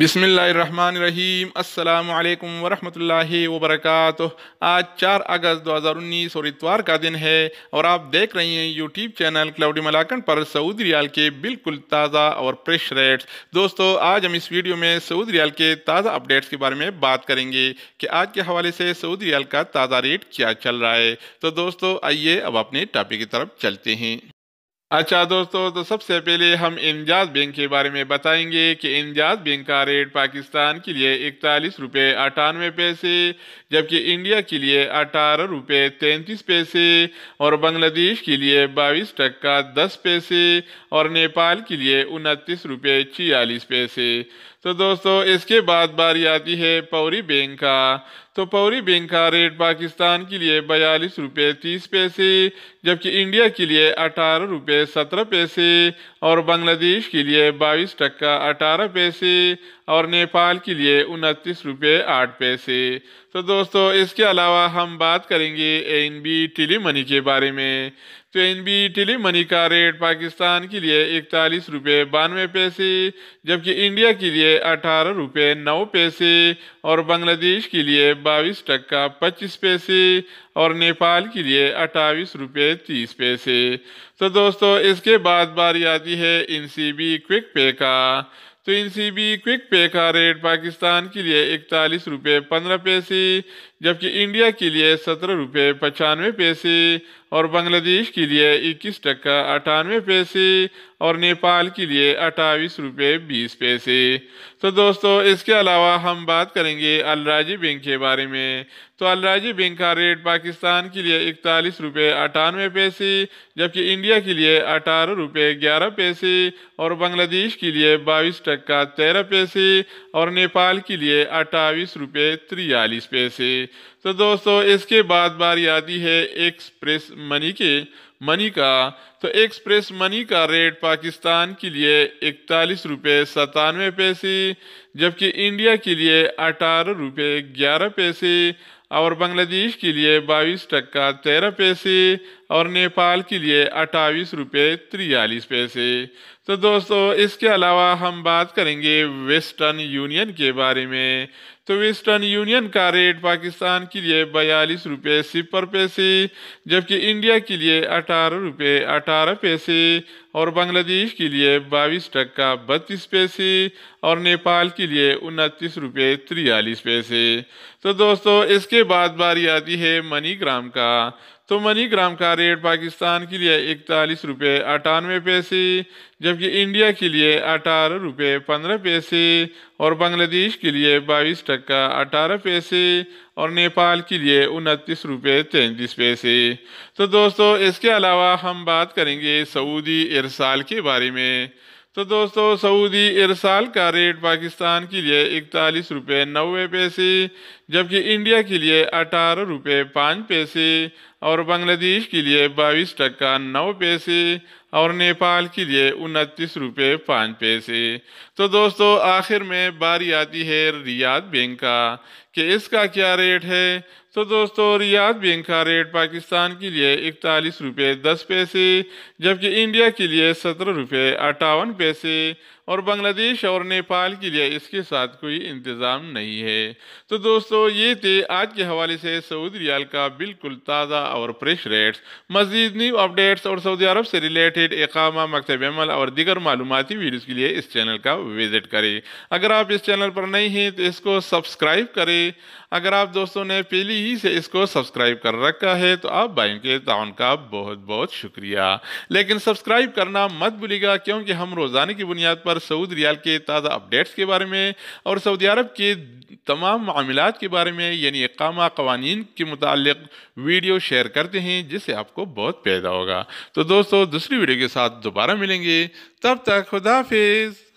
بسم اللہ الرحمن الرحیم السلام علیکم ورحمۃ اللہ وبرکاتہ آج چار اگست دو ہزار انیس اور اتوار کا دن ہے اور آپ دیکھ رہی ہیں یوٹیوب چینل کلاؤڈی ملاکن پر سعود ریال کے بالکل تازہ اور فریش ریٹس دوستو آج ہم اس ویڈیو میں سعود ریال کے تازہ اپڈیٹس کے بارے میں بات کریں گے کہ آج کے حوالے سے سعود ریال کا تازہ ریٹ کیا چل رہا ہے تو دوستو آئیے اب اپنے ٹاپک کی طرف چلتے ہیں اچھا دوستو تو سب سے پہلے ہم انجاز بینک کے بارے میں بتائیں گے کہ انجاز بینک کا ریٹ پاکستان کے لیے اکتالیس روپے اٹھانوے پیسے جبکہ انڈیا کے لیے اٹھارہ روپے تینتیس پیسے اور بنگلہ دیش کے لیے بائیس ٹکا دس پیسے اور نیپال کے لیے انتیس روپے چھیالیس پیسے تو دوستو اس کے بعد باری آتی ہے پوری بینک کا تو پوری بینک کا ریٹ پاکستان کے لیے بیالیس روپے تیس پیسے جبکہ انڈیا کے لیے اٹھارہ روپے سترہ پیسے اور بنگلہ دیش کے لیے بائیس ٹکا اٹھارہ پیسے اور نیپال کے لیے انتیس روپے آٹھ پیسے تو دوستو اس کے علاوہ ہم بات کریں گے اے این بی ٹیلی منی کے بارے میں تو این بی ٹیلی منی کا ریٹ پاکستان کے لیے اکتالیس روپے بانوے پیسے جبکہ انڈیا کے لیے اٹھارہ روپے نو پیسے اور بنگلہ دیش کے لیے باویس ٹکا پچیس پیسے اور نیپال کے لیے اٹھائیس روپے تیس پیسے تو دوستو اس کے بعد باری آتی ہے این سی بی کوک پے کا تو ان سی بی کوک پے کا ریٹ پاکستان کے لیے اکتالیس روپے پندرہ پیسی جبکہ انڈیا کے لیے سترہ روپے پچانوے پیسی اور بنگلہ دیش کے لیے اکیس ٹکا اٹھانوے پیسے اور نیپال کے لیے اٹھائیس روپے بیس پیسے تو دوستو اس کے علاوہ ہم بات کریں گے الراجی بینک کے بارے میں تو الراجی بینک کا ریٹ پاکستان کے لیے اکتالیس روپے اٹھانوے پیسے جبکہ انڈیا کے لیے اٹھارہ روپے گیارہ پیسے اور بنگلہ دیش کے لیے بائیس ٹکا تیرہ پیسے اور نیپال کے لیے اٹھائیس روپے تریالیس پیسے تو دوستو اس کے بعد بار آتی ہے ایکسپریس منی کے منی کا تو ایکسپریس منی کا ریٹ پاکستان کے لیے اکتالیس روپے ستانوے پیسے جبکہ انڈیا کے لیے اٹھارہ روپے گیارہ پیسے اور بنگلہ دیش کے لیے بائیس ٹکا تیرہ پیسے اور نیپال کے لیے اٹھائیس روپے تریالیس پیسے تو دوستو اس کے علاوہ ہم بات کریں گے ویسٹرن یونین کے بارے میں تو ویسٹرن یونین کا ریٹ پاکستان کے لیے بیالیس سپر پیسے جبکہ انڈیا کے لیے اٹھارہ روپے اٹھارہ پیسے اور بنگلہ دیش کے لیے بائیس ٹکا بتیس پیسے اور نیپال کے لیے انتیس روپے تریالیس پیسے تو دوستو اس کے بعد باری آتی ہے منی گرام کا تو منی گرام کا ریٹ پاکستان کے لیے اکتالیس روپے اٹھانوے پیسے جبکہ انڈیا کے لیے اٹھارہ روپے پندرہ پیسے اور بنگلہ دیش کے لیے بائیس ٹکا اٹھارہ پیسے اور نیپال کے لیے انتیس روپے تینتیس پیسے تو دوستو اس کے علاوہ ہم بات کریں گے سعودی ارسال کے بارے میں تو دوستو سعودی ارسال کا ریٹ پاکستان کے لیے اکتالیس روپے نوے پیسے جبکہ انڈیا کے لیے اٹھارہ روپے پانچ پیسے اور بنگلہ دیش کے لیے باویس ٹکا نو پیسے اور نیپال کے لیے انتیس روپے پانچ پیسے تو دوستو آخر میں باری آتی ہے ریاض بینک کا کہ اس کا کیا ریٹ ہے تو دوستو ریاض بینک کا ریٹ پاکستان کے لیے اکتالیس روپے دس پیسے جبکہ انڈیا کے لیے سترہ روپے اٹھاون پیسے اور بنگلہ دیش اور نیپال کے لیے اس کے ساتھ کوئی انتظام نہیں ہے تو دوستو یہ تھے آج کے حوالے سے سعودی ریال کا بالکل تازہ اور فریش ریٹس مزید نیو اپڈیٹس اور سعودی عرب سے ریلیٹڈ اقامہ مکتب عمل اور دیگر معلوماتی ویڈیوز کے لیے اس چینل کا وزٹ کریں اگر آپ اس چینل پر نہیں ہیں تو اس کو سبسکرائب کریں اگر آپ دوستوں نے پہلی ہی سے اس کو سبسکرائب کر رکھا ہے تو آپ بائن کے تعاون کا بہت بہت شکریہ لیکن سبسکرائب کرنا مت بھولی گا کیونکہ ہم روزانے کی بنیاد پر سعود ریال کے تازہ اپڈیٹس کے بارے میں اور سعودی عرب کے تمام معاملات کے بارے میں یعنی اقامہ قوانین کے متعلق ویڈیو شیئر کرتے ہیں جس سے آپ کو بہت پیدا ہوگا تو دوستو دوسری ویڈیو کے ساتھ دوبارہ ملیں گے تب تک خدا حافظ